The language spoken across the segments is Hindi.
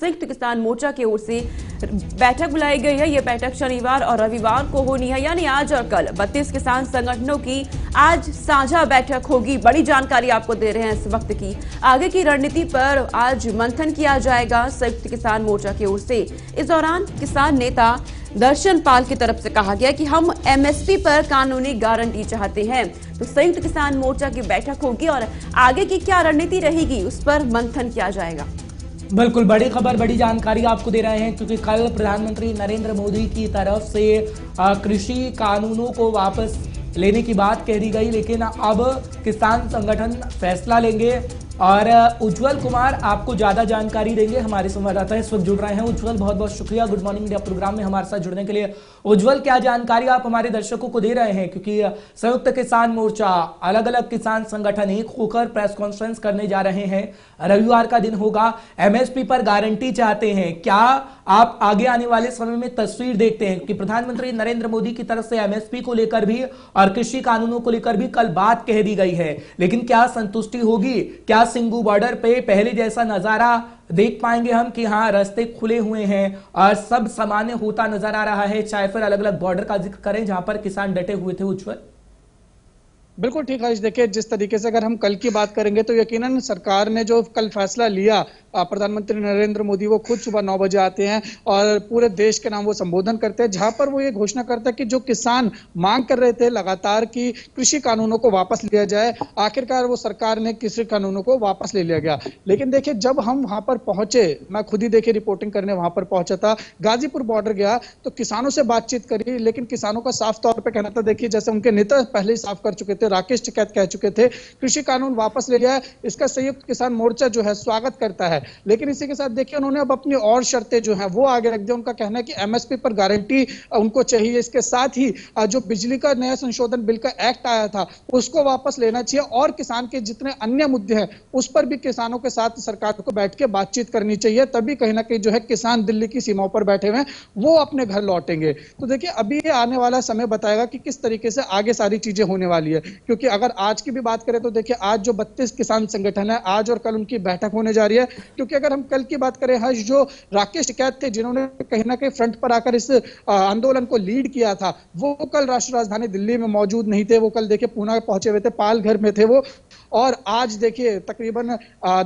संयुक्त किसान मोर्चा की ओर से बैठक बुलाई गई है यह बैठक शनिवार और रविवार को होनी है यानी आज और कल बत्तीस किसान संगठनों की आज साझा बैठक होगी बड़ी जानकारी आपको दे रहे हैं इस वक्त की आगे की रणनीति पर आज मंथन किया जाएगा संयुक्त किसान मोर्चा की ओर से इस दौरान किसान नेता दर्शन पाल की तरफ से कहा गया कि हम एमएसपी पर कानूनी गारंटी चाहते हैं तो संयुक्त किसान मोर्चा की बैठक होगी और आगे की क्या रणनीति रहेगी उस पर मंथन किया जाएगा बिल्कुल बड़ी खबर बड़ी जानकारी आपको दे रहे हैं क्योंकि कल प्रधानमंत्री नरेंद्र मोदी की तरफ से कृषि कानूनों को वापस लेने की बात कह दी गई लेकिन अब किसान संगठन फैसला लेंगे और उज्जवल कुमार आपको ज़्यादा जानकारी देंगे हमारे संवाददाता इस वक्त जुड़ रहे हैं उज्जवल बहुत बहुत शुक्रिया गुड मॉर्निंग इंडिया प्रोग्राम में हमारे साथ जुड़ने के लिए उज्जवल क्या जानकारी आप हमारे दर्शकों को दे रहे हैं क्योंकि संयुक्त किसान मोर्चा अलग अलग किसान संगठन एक होकर प्रेस कॉन्फ्रेंस करने जा रहे हैं रविवार का दिन होगा एमएसपी पर गारंटी चाहते हैं क्या आप आगे आने वाले समय में तस्वीर देखते हैं कि प्रधानमंत्री नरेंद्र मोदी की तरफ से एमएसपी को लेकर भी और कृषि कानूनों को लेकर भी कल बात कह दी गई है लेकिन क्या संतुष्टि होगी क्या सिंगू बॉर्डर पे पहले जैसा नजारा देख पाएंगे हम कि हाँ रास्ते खुले हुए हैं और सब सामान्य होता नजर आ रहा है चाहे फिर अलग अलग बॉर्डर का जिक्र करें जहां पर किसान डटे हुए थे उज्जवल बिल्कुल ठीक हर्ष देखिए जिस तरीके से अगर हम कल की बात करेंगे तो यकीनन सरकार ने जो कल फैसला लिया प्रधानमंत्री नरेंद्र मोदी वो खुद सुबह नौ बजे आते हैं और पूरे देश के नाम वो संबोधन करते हैं जहां पर वो ये घोषणा करता है कि जो किसान मांग कर रहे थे लगातार कि कृषि कानूनों को वापस लिया जाए आखिरकार वो सरकार ने कृषि कानूनों को वापस ले लिया गया लेकिन देखिए जब हम वहां पर पहुंचे मैं खुद ही देखिए रिपोर्टिंग करने वहां पर पहुंचा था गाजीपुर बॉर्डर गया तो किसानों से बातचीत करी लेकिन किसानों का साफ तौर पर कहना था देखिए जैसे उनके नेता पहले ही साफ कर चुके थे थे राकेश टिकैत कह चुके थे कृषि कानून वापस ले लिया इसका संयुक्त किसान मोर्चा जो है स्वागत करता है लेकिन इसी के साथ देखिए उन्होंने अब अपनी और शर्तें जो है वो आगे रख दिया उनका कहना है कि एमएसपी पर गारंटी उनको चाहिए इसके साथ ही जो बिजली का नया संशोधन बिल का एक्ट आया था उसको वापस लेना चाहिए और किसान के जितने अन्य मुद्दे हैं उस पर भी किसानों के साथ सरकार को बैठ के बातचीत करनी चाहिए तभी कहीं ना कहीं जो है किसान दिल्ली की सीमाओं पर बैठे हुए वो अपने घर लौटेंगे तो देखिए अभी ये आने वाला समय बताएगा कि किस तरीके से आगे सारी चीजें होने वाली है क्योंकि अगर आज की भी बात करें तो देखिए आज जो बत्तीस किसान संगठन है आज और कल उनकी बैठक होने जा रही है क्योंकि अगर हम कल की बात करें हर्ष जो राकेश टिकैत थे जिन्होंने कहीं ना कहीं फ्रंट पर आकर इस आंदोलन को लीड किया था वो कल राष्ट्रीय राजधानी दिल्ली में मौजूद नहीं थे वो कल देखिए पूना पहुंचे हुए थे पालघर में थे वो और आज देखिए तकरीबन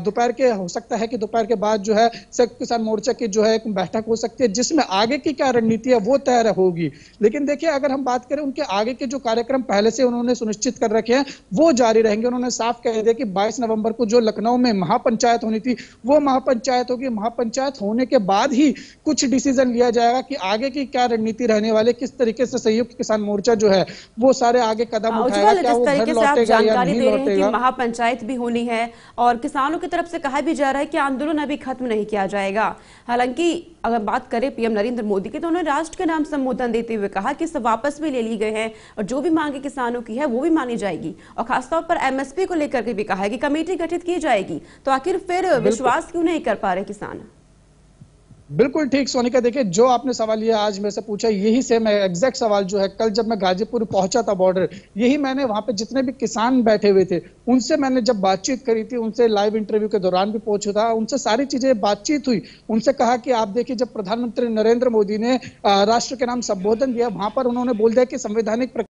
दोपहर के हो सकता है कि दोपहर के बाद जो है संयुक्त किसान मोर्चा की जो है एक बैठक हो सकती है जिसमें आगे की क्या रणनीति है वो तय होगी लेकिन देखिए अगर हम बात करें उनके आगे के जो कार्यक्रम पहले से उन्होंने सुनिश्चित कर रखे हैं वो जारी रहेंगे उन्होंने साफ कह दिया कि बाईस नवंबर को जो लखनऊ में महापंचायत होनी थी वो महापंचायत होगी महापंचायत होने के बाद ही कुछ डिसीजन लिया जाएगा कि आगे की क्या रणनीति रहने वाले किस तरीके से संयुक्त किसान मोर्चा जो है वो सारे आगे कदम हाँ, उठाएगा क्या वो घर लौटेगा या नहीं लौटेगा चुनाव पंचायत भी होनी है और किसानों की तरफ से कहा भी जा रहा है कि आंदोलन अभी खत्म नहीं किया जाएगा हालांकि अगर बात करें पीएम नरेंद्र मोदी की तो उन्होंने राष्ट्र के नाम संबोधन देते हुए कहा कि सब वापस भी ले ली गए हैं और जो भी मांगे किसानों की है वो भी मानी जाएगी और खासतौर पर एमएसपी को लेकर के भी कहा है कि कमेटी गठित की जाएगी तो आखिर फिर विश्वास क्यों नहीं कर पा रहे किसान बिल्कुल ठीक सोनिका देखिए जो आपने सवाल ये आज मेरे से पूछा यही सेम है एग्जैक्ट सवाल जो है कल जब मैं गाजीपुर पहुंचा था बॉर्डर यही मैंने वहां पे जितने भी किसान बैठे हुए थे उनसे मैंने जब बातचीत करी थी उनसे लाइव इंटरव्यू के दौरान भी पहुंचा था उनसे सारी चीजें बातचीत हुई उनसे कहा कि आप देखिए जब प्रधानमंत्री नरेंद्र मोदी ने राष्ट्र के नाम संबोधन दिया वहां पर उन्होंने बोल दिया कि संवैधानिक